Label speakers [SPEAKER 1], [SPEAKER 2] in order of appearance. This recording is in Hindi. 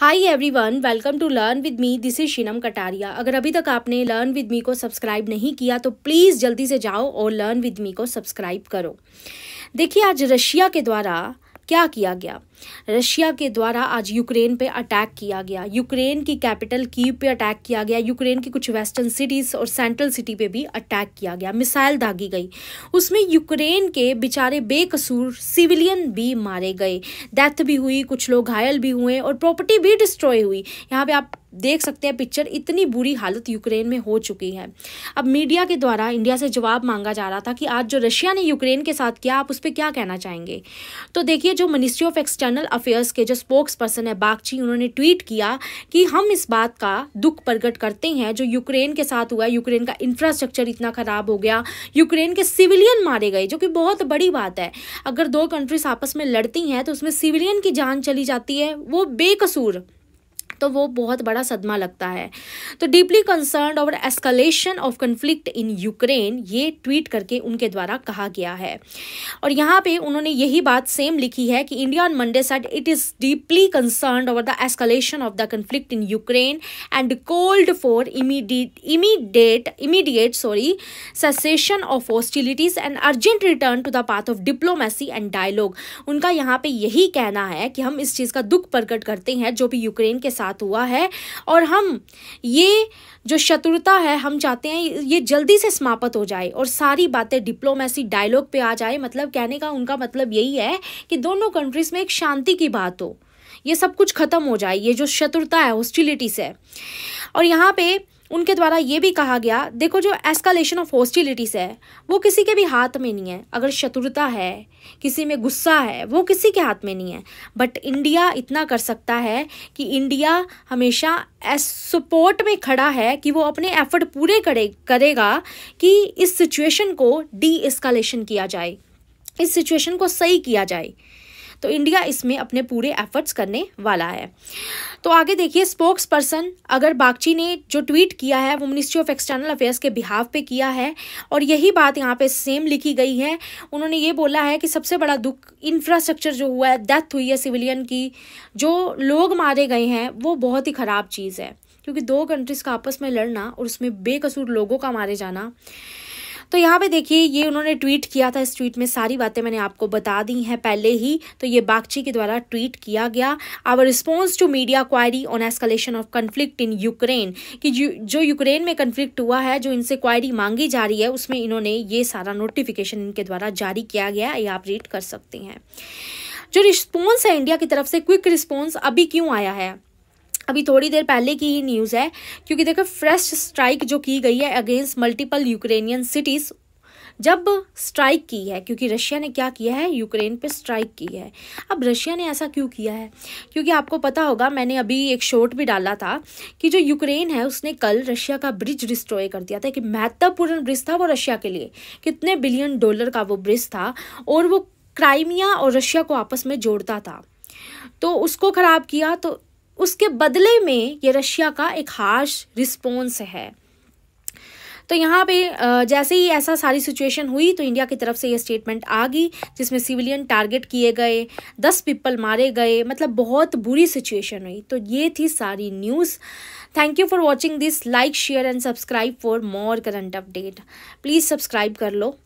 [SPEAKER 1] high everyone welcome to learn with me this is Shinam Kataria अगर अभी तक आपने लर्न विद मी को सब्सक्राइब नहीं किया तो प्लीज़ जल्दी से जाओ और लर्न विद मी को सब्सक्राइब करो देखिए आज रशिया के द्वारा क्या किया गया रशिया के द्वारा आज यूक्रेन पे अटैक किया गया यूक्रेन की कैपिटल कीव पे अटैक किया गया यूक्रेन की कुछ वेस्टर्न सिटीज़ और सेंट्रल सिटी पे भी अटैक किया गया मिसाइल दागी गई उसमें यूक्रेन के बेचारे बेकसूर सिविलियन भी मारे गए डेथ भी हुई कुछ लोग घायल भी हुए और प्रॉपर्टी भी डिस्ट्रॉय हुई यहाँ पे आप देख सकते हैं पिक्चर इतनी बुरी हालत यूक्रेन में हो चुकी है अब मीडिया के द्वारा इंडिया से जवाब मांगा जा रहा था कि आज जो रशिया ने यूक्रेन के साथ किया आप उस पर क्या कहना चाहेंगे तो देखिए जो मिनिस्ट्री ऑफ एक्सटर्नल अफेयर्स के जो स्पोक्स पर्सन है बागची उन्होंने ट्वीट किया कि हम इस बात का दुख प्रकट करते हैं जो यूक्रेन के साथ हुआ यूक्रेन का इंफ्रास्ट्रक्चर इतना खराब हो गया यूक्रेन के सिविलियन मारे गए जो कि बहुत बड़ी बात है अगर दो कंट्रीज आपस में लड़ती हैं तो उसमें सिविलियन की जान चली जाती है वो बेकसूर तो वो बहुत बड़ा सदमा लगता है तो deeply concern over escalation of conflict in Ukraine ये ट्वीट करके उनके द्वारा कहा गया है और यहाँ पे उन्होंने यही बात सेम लिखी है कि India on Monday said it is deeply concern over the escalation of the conflict in Ukraine and called for immediate immediate immediate sorry cessation of hostilities and urgent return to the path of diplomacy and dialogue उनका यहाँ पे यही कहना है कि हम इस चीज़ का दुख प्रकट करते हैं जो भी यूक्रेन के साथ साथ हुआ है और हम ये जो शत्रुता है हम चाहते हैं ये जल्दी से समाप्त हो जाए और सारी बातें डिप्लोमेसी डायलॉग पे आ जाए मतलब कहने का उनका मतलब यही है कि दोनों कंट्रीज़ में एक शांति की बात हो ये सब कुछ ख़त्म हो जाए ये जो शत्रुता है हॉस्टिलिटी से और यहाँ पे उनके द्वारा ये भी कहा गया देखो जो एस्कालेशन ऑफ हॉस्टिलिटीज है वो किसी के भी हाथ में नहीं है अगर शत्रुता है किसी में गुस्सा है वो किसी के हाथ में नहीं है बट इंडिया इतना कर सकता है कि इंडिया हमेशा सपोर्ट में खड़ा है कि वो अपने एफर्ट पूरे करे करेगा कि इस सिचुएशन को डी एस्कालेशन किया जाए इस सिचुएशन को सही किया जाए तो इंडिया इसमें अपने पूरे एफर्ट्स करने वाला है तो आगे देखिए स्पोक्स पर्सन अगर बागची ने जो ट्वीट किया है वो मिनिस्ट्री ऑफ एक्सटर्नल अफेयर्स के बिहाफ पे किया है और यही बात यहाँ पे सेम लिखी गई है उन्होंने ये बोला है कि सबसे बड़ा दुख इंफ्रास्ट्रक्चर जो हुआ है डेथ हुई है सिविलियन की जो लोग मारे गए हैं वो बहुत ही ख़राब चीज़ है क्योंकि दो कंट्रीज़ का आपस में लड़ना और उसमें बेकसूर लोगों का मारे जाना तो यहाँ पे देखिए ये उन्होंने ट्वीट किया था इस ट्वीट में सारी बातें मैंने आपको बता दी हैं पहले ही तो ये बागची के द्वारा ट्वीट किया गया our response to media query on escalation of conflict in Ukraine कि जो यूक्रेन में कन्फ्लिक्ट हुआ है जो इनसे क्वायरी मांगी जा रही है उसमें इन्होंने ये सारा नोटिफिकेशन इनके द्वारा जारी किया गया है ये आप रीड कर सकते हैं जो रिस्पॉन्स है इंडिया की तरफ से क्विक रिस्पॉन्स अभी क्यों आया है अभी थोड़ी देर पहले की ही न्यूज़ है क्योंकि देखो फ्रेश स्ट्राइक जो की गई है अगेंस्ट मल्टीपल यूक्रेनियन सिटीज़ जब स्ट्राइक की है क्योंकि रशिया ने क्या किया है यूक्रेन पे स्ट्राइक की है अब रशिया ने ऐसा क्यों किया है क्योंकि आपको पता होगा मैंने अभी एक शॉट भी डाला था कि जो यूक्रेन है उसने कल रशिया का ब्रिज डिस्ट्रॉय कर दिया था कि महत्वपूर्ण ब्रिज था वो रशिया के लिए कितने बिलियन डॉलर का वो ब्रिज था और वो क्राइमिया और रशिया को आपस में जोड़ता था तो उसको ख़राब किया तो उसके बदले में ये रशिया का एक हार्श रिस्पॉन्स है तो यहाँ पे जैसे ही ऐसा सारी सिचुएशन हुई तो इंडिया की तरफ से ये स्टेटमेंट आ गई जिसमें सिविलियन टारगेट किए गए दस पीपल मारे गए मतलब बहुत बुरी सिचुएशन हुई तो ये थी सारी news thank you for watching this like share and subscribe for more current update please subscribe कर लो